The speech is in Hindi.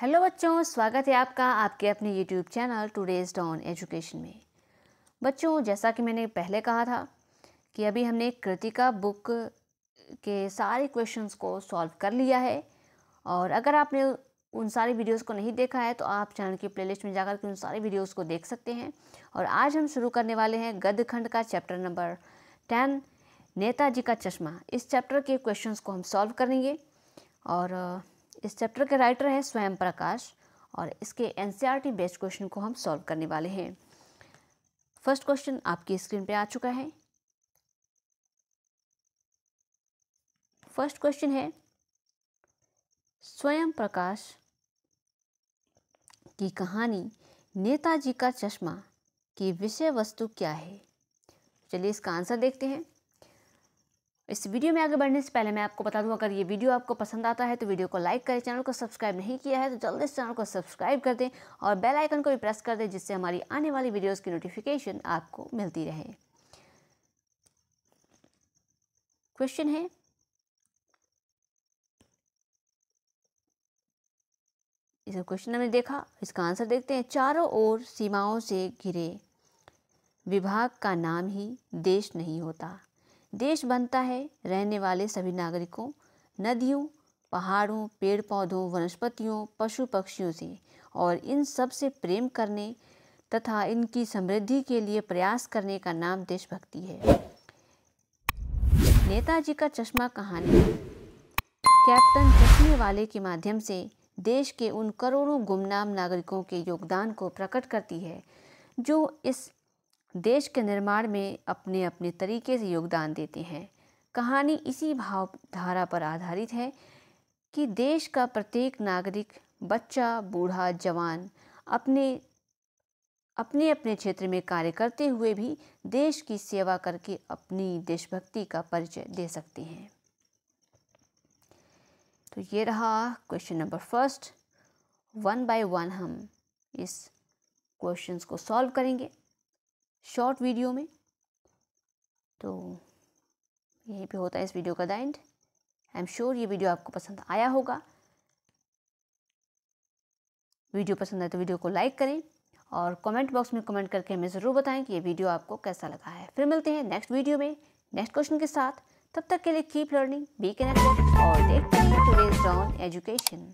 हेलो बच्चों स्वागत है आपका आपके अपने YouTube channel today's don education में बच्चों जैसा कि मैंने पहले कहा था कि अभी हमने कृतिका बुक के सारे क्वेश्चंस को सॉल्व कर लिया है और अगर आपने उन सारे वीडियोस को नहीं देखा है तो आप चैनल की प्लेलिस्ट में जाकर के उन सारे वीडियोस को देख सकते हैं और आज हम शुरू करने वाले हैं गदखंड का चैप्टर नंबर टेन नेताजी का चश्मा इस चैप्टर के क्वेश्चंस को हम सॉल्व करेंगे और इस चैप्टर के राइटर हैं स्वयं प्रकाश और इसके एन सी बेस्ड क्वेश्चन को हम सॉल्व करने वाले हैं फर्स्ट क्वेश्चन आपकी स्क्रीन पे आ चुका है फर्स्ट क्वेश्चन है स्वयं प्रकाश की कहानी नेताजी का चश्मा की विषय वस्तु क्या है चलिए इसका आंसर देखते हैं इस वीडियो में आगे बढ़ने से पहले मैं आपको बता दूं अगर ये वीडियो आपको पसंद आता है तो वीडियो को लाइक करें चैनल को सब्सक्राइब नहीं किया है तो जल्दी से चैनल को सब्सक्राइब कर दें और बेल आइकन को भी प्रेस कर दें जिससे हमारी आने वाली वीडियोज़ की नोटिफिकेशन आपको मिलती रहे क्वेश्चन है इस क्वेश्चन हमने देखा इसका आंसर देखते हैं चारों ओर सीमाओं से घिरे विभाग का नाम ही देश नहीं होता देश बनता है रहने वाले सभी नागरिकों नदियों पहाड़ों पेड़ पौधों वनस्पतियों पशु पक्षियों से और इन सब से प्रेम करने तथा इनकी समृद्धि के लिए प्रयास करने का नाम देशभक्ति है नेताजी का चश्मा कहानी कैप्टन चश्मे वाले के माध्यम से देश के उन करोड़ों गुमनाम नागरिकों के योगदान को प्रकट करती है जो इस देश के निर्माण में अपने अपने तरीके से योगदान देते हैं कहानी इसी भावधारा पर आधारित है कि देश का प्रत्येक नागरिक बच्चा बूढ़ा जवान अपने अपने अपने क्षेत्र में कार्य करते हुए भी देश की सेवा करके अपनी देशभक्ति का परिचय दे सकते हैं तो ये रहा question number first one by one हम इस क्वेश्चंस को सॉल्व करेंगे शॉर्ट वीडियो में तो यही पे होता है इस वीडियो का the end I am sure ये वीडियो आपको पसंद आया होगा वीडियो पसंद आए तो वीडियो को लाइक करें और कमेंट बॉक्स में कमेंट करके हमें ज़रूर बताएं कि ये वीडियो आपको कैसा लगा है फिर मिलते हैं नेक्स्ट वीडियो में नेक्स्ट क्वेश्चन के साथ तब तक के लिए कीप लर्निंग बी कनेक्टेड और देखते हैं टुडेज डॉन एजुकेशन